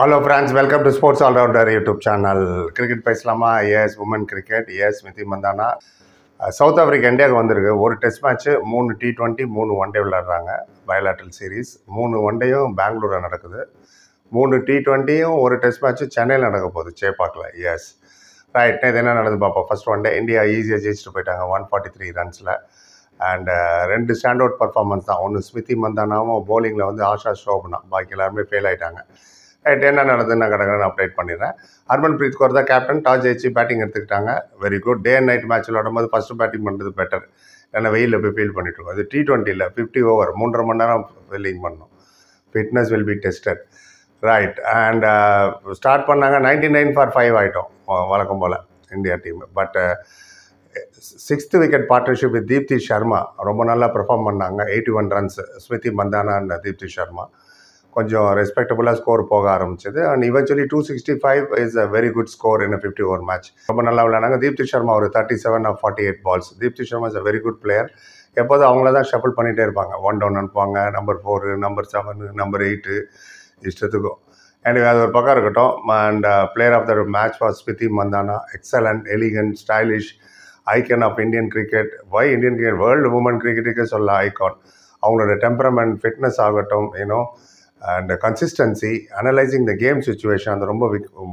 Hello friends welcome to sports allrounder YouTube channel cricket பேசலாமா yes women cricket Smriti Mandhana South Africa இந்தியாவுக்கு வந்திருக்கு ஒரு test match மூணு T twenty மூணு one day விளையாடுறாங்க பயலாட்டல் சீரீஸ் மூணு ஒன் டேயும் பெங்களூரில் நடக்குது மூணு டி ட்வெண்ட்டியும் ஒரு டெஸ்ட் மேட்ச்சு சென்னையில் நடக்க போகுது சேப்பாக்கில் எஸ் ரைட் இது என்ன நடந்து பார்ப்போம் ஃபஸ்ட் ஒன் டே இந்தியா ஈஸியாக ஜெயிச்சிட்டு போயிட்டாங்க ஒன் ஃபார்ட்டி த்ரீ ரன்ஸில் அண்டு ரெண்டு ஸ்டாண்ட் அவுட் பர்ஃபார்மன்ஸ் தான் ஒன்று ஸ்மிதி மந்தானாவும் பவுலிங்கில் வந்து ஆஷா ஷோபனா பாக்கி எல்லாருமே ஃபெயில் ஆகிட்டாங்க ரைட் என்ன நடந்ததுன்னு நான் கிடக்கிறேன் அப்டேட் பண்ணிடுறேன் ஹர்மன் பிரீத் கோர் தான் கேப்டன் டாஸ் ஜெயிச்சு பேட்டிங் எடுத்துக்கிட்டாங்க very good day and night match விளாடும் போது ஃபஸ்ட்டு பேட்டிங் பண்ணுறது பெட்டர் ஏன்னா வெயிலில் போய் ஃபீல் பண்ணிட்டு அது டி டுவெண்ட்டியில் ஃபிஃப்டி ஓவர் மூன்றரை மணி நேரம் ஃபீல்டிங் பண்ணணும் fitness will be tested right and start பண்ணாங்க நைன்டி நைன் ஃபார் ஃபைவ் ஆகிட்டோம் வழக்கம் போல் India team but sixth wicket partnership with Deepti Sharma ரொம்ப நல்லா பெர்ஃபார்ம் பண்ணாங்க eighty one runs Smriti Mandhana and Deepti Sharma கொஞ்சம் ரெஸ்பெக்டபுளாக ஸ்கோர் போக ஆரம்பிச்சது and eventually two sixty five is a very good score in fifty over match ரொம்ப நல்லா விளையாடாங்க தீப்தி சர்மா ஒரு thirty seven off forty eight balls Deepti Sharma is a very good player எப்போதும் அவங்கள தான் ஷஃபிள் பண்ணிகிட்டே இருப்பாங்க ஒன் டவுன் அனுப்புவாங்க number four number seven number eight இஷ்டத்துக்கும் அண்ட் அது ஒரு பக்கம் இருக்கட்டும் and player of the match for Smriti Mandhana excellent elegant stylish icon of Indian cricket why Indian cricket world women கிரிக்கெட்டுக்கே சொல்ல ஐக்கான் அவங்களோட டெம்பரமெண்ட் ஃபிட்னஸ் ஆகட்டும் ஏன்னோ and consistency analysing the game situation அது ரொம்ப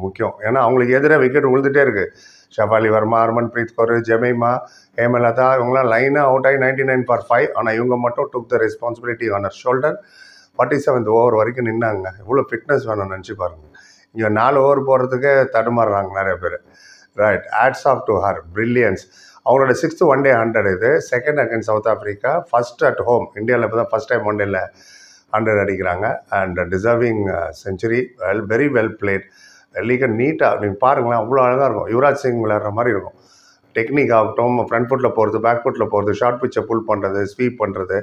முக்கியம் ஏன்னா அவங்களுக்கு எதிராக விக்கெட் உழுதுட்டே இருக்குது ஷபாலி வர்மா ஹர்மன் பிரீத் கௌர் ஜெமைமா ஹேமலதா இவங்களாம் லைனாக அவுட் ஆகி நைன்டி நைன் ஃபார் ஃபைவ் ஆனால் இவங்க மட்டும் took the responsibility on her shoulder forty seventh over வரைக்கும் நின்னாங்க இவ்வளோ ஃபிட்னஸ் வேணும் நினச்சி பாருங்கள் இங்கே நாலு ஓவர் போகிறதுக்கே தடுமாறுறாங்க நிறைய பேர் right hats off to her brilliance அவங்களோட சிக்ஸ்த்து ஒன் டே ஹண்ட்ரட் இது second again South Africa first at home இந்தியாவில் இப்போ தான் ஃபஸ்ட் டைம் ஒன் டேல ஹண்ட்ரட் அடிக்கிறாங்க and deserving century well very well played லீக நீட்டாக நீங்கள் பாருங்களேன் அவ்வளோ அழகாக இருக்கும் யுவராஜ் சிங் விளையாடுற மாதிரி இருக்கும் டெக்னிக் ஆகட்டும் ஃப்ரண்ட் ஃபுட்டில் போகிறது பேக் ஃபுட்டில் போகிறது ஷார்ட் பிச்சை புல் பண்ணுறது ஸ்வீப் பண்ணுறது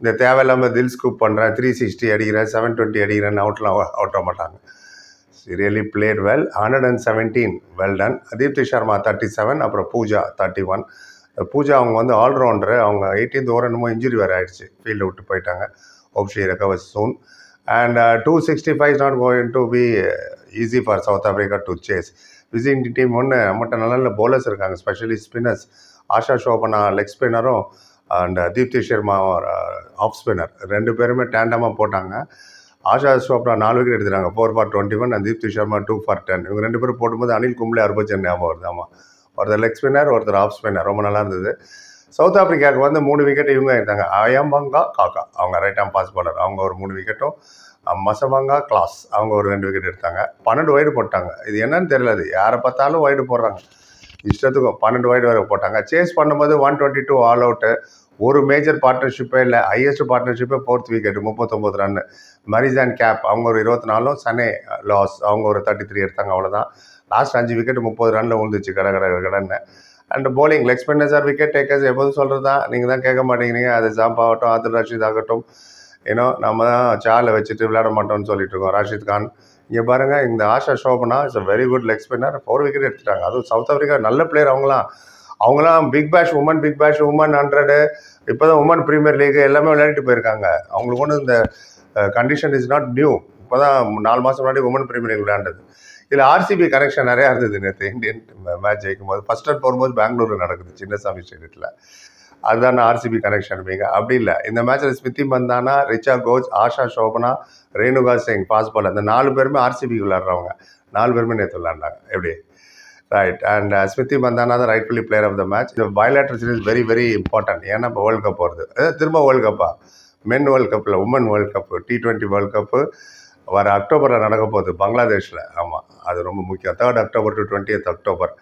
இந்த தேவையில்லாமல் தில் ஸ்கூப் பண்ணுறேன் த்ரீ சிக்ஸ்டி அடிக்கிறேன் செவன் டுவெண்ட்டி அடிக்கிறேன்னு அவுட்லாம் அவுட் ஆக மாட்டாங்க really played well hundred and seventeen well done Deepti Sharma thirty seven அப்புறம் பூஜா தேர்ட்டி ஒன் பூஜா அவங்க வந்து ஆல்ரவுண்டரு அவங்க எயிட்டீன்த் ஓவர் என்னமோ இன்ஜுரி வேறு ஆகிடுச்சு ஃபீல்டு விட்டு போயிட்டாங்க hope she recovers soon. And 265 uh, is not going to be uh, easy for South Africa to chase. Visiting team ஒன்று நம்மகிட்ட நல்ல நல்ல போலர்ஸ் இருக்காங்க specially spinners Asha Sobhana leg ஸ்பின்னரும் and Deepti Sharma off spinner ரெண்டு பேருமே டேண்டமாக போட்டாங்க ஆஷா சோப்ரா நாலு விக்கெட் எடுத்துறாங்க four for twenty one and Deepti Sharma two for ten இவங்க ரெண்டு பேரும் போடும்போது அனில் கும்ளே அர்பச்சன் ஞாபகம் வருது ஆமாம் ஒருத்தர் லெக் ஸ்பின்னர் ஒருத்தர் ஆஃப் ஸ்பின்னர் ரொம்ப நல்லா இருந்தது சவுத் ஆப்பிரிக்காவுக்கு வந்து மூணு விக்கெட் இவங்க இருந்தாங்க அயம்பங்கா காக்கா அவங்க ரைட் ஆம் பாஸ் பாலர் அவங்க ஒரு மூணு விக்கெட்டும் மசபங்கா கிளாஸ் அவங்க ஒரு ரெண்டு விக்கெட் எடுத்தாங்க பன்னெண்டு வைடு போட்டாங்க இது என்னன்னு தெரியல அது யாரை பார்த்தாலும் வைடு போடுறாங்க இஷ்டத்துக்கும் பன்னெண்டு வைடு வரை போட்டாங்க சேஸ் பண்ணும்போது one twenty two all out ஒரு மேஜர் பார்ட்னர்ஷிப்பே இல்லை ஹையஸ்ட் பார்ட்னர்ஷிப்பே ஃபோர்த் விக்கெட் முப்பத்தொம்பது ரன் மரிசான் கேப் அவங்க ஒரு இருபத்தி நாலும் சனே லாஸ் அவங்க ஒரு தேர்ட்டி த்ரீ எடுத்தாங்க அவ்வளோதான் லாஸ்ட் அஞ்சு விக்கெட் முப்பது ரனில் விழுந்துச்சு கடை கடை கடன்னு and bowling leg spinners sir wicket takers எப்போதும் சொல்கிறது தான் நீங்கள் தான் கேட்க மாட்டேங்கிறீங்க அது ஜாம்ப் ஆகட்டும் ஆதிர் ரஷீத் ஆகட்டும் ஏன்னோ நம்ம தான் சாலை வச்சுட்டு விளையாட மாட்டோம்னு சொல்லிட்டு இருக்கோம் ராஷித் கான் இங்கே பாருங்கள் இந்த Asha Sobhana it's a very good leg spinner four wicket எடுத்துட்டாங்க அதுவும் சவுத் ஆஃப்ரிக்கா நல்ல பிளேயர் அவங்களாம் அவங்களாம் big bash women big bash women hundred இப்போ தான் உமன் ப்ரீமியர் லீக் எல்லாமே விளையாடிட்டு போயிருக்காங்க அவங்களுக்கு ஒன்று இந்த கண்டிஷன் இஸ் நாட் நியூ இப்போ தான் நாலு மாதம் முன்னாடி உமன் ப்ரீமியர் லீக் விளையாண்டது இதில் ஆர்சிபி கனெக்ஷன் நிறையா இருந்தது நேற்று இந்தியன் மேட்ச் ஜெயிக்கும் போது ஃபஸ்ட் அண்ட் போகும்போது பெங்களூரில் நடக்குது சின்னசாமி ஸ்டேடியத்தில் அதுதான் ஆர்சிபி கனெக்ஷன் மிக அப்படி இல்லை இந்த மேட்ச்சில் ஸ்மிதி மந்தானா ரிச்சா கோச் ஆஷா சோபனா ரேணுகா சிங் பாஸ் பால் அந்த நாலு பேருமே ஆர்சிபி விளாட்றவங்க நாலு பேருமே நேற்று விளாண்டாங்க எப்படி ரைட் அண்ட் ஸ்மிருதி மந்தானா தான் rightfully player of of the மேட்ச் இந்த bilateral is very very important ஏன்னா இப்போ வேர்ல்டு கப் வருது திரும்ப வேர்ல்டு கப்பா மென் வேர்ல்டு கப்பில் women world cup T twenty world cup வர அக்டோபரில் நடக்க போகுது பங்களாதேஷில் ஆமாம் அது ரொம்ப முக்கியம் third October to eighth October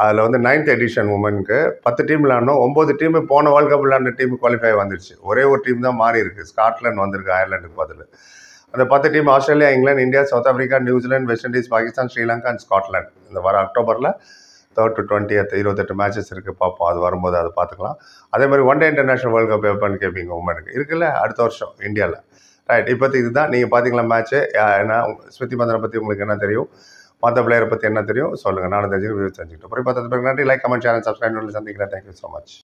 அதில் வந்து நைன்த் எடிஷன் உமனுக்கு பத்து டீம் விளாண்டோம் ஒம்பது டீம் போன வேர்ல்ட் கப் விளாண்ட டீம் குவாலிஃபை வந்துருச்சு ஒரே ஒரு டீம் தான் மாறி இருக்குது ஸ்காட்லாண்ட் வந்திருக்கு அயர்லாண்டுக்கு பதில் அந்த பத்து team Australia England India South Africa New Zealand West Indies Pakistan Sri Lanka and Scotland இந்த வர அக்டோபரில் தேர்ட் டு எத் இருபத்தெட்டு மேட்சஸ் இருக்குது பார்ப்போம் அது வரும்போது அதை பார்த்துக்கலாம் அதே மாதிரி one day international world cup எப்போன்னு கேட்பீங்க உமனுக்கு இருக்குல்ல அடுத்த வருஷம் இந்தியாவில் ரைட் இப்போதைக்கு இதுதான் நீங்கள் பார்த்தீங்களா மேட்ச்சு ஏன்னா ஸ்மிருதி மந்தனை பற்றி உங்களுக்கு என்ன தெரியும் மற்ற பிளேயரை பற்றி என்ன தெரியும் சொல்லுங்கள் நானும் தெரிஞ்சுக்கிட்டு வியூ தெரிஞ்சுக்கிட்டோம் போய் பார்த்தது நன்றி லைக் கமெண்ட் சேனல் சப்ஸ்கிரைப் பண்ணி சந்திக்கிறேன் தேங்க்யூ ஸோ மச்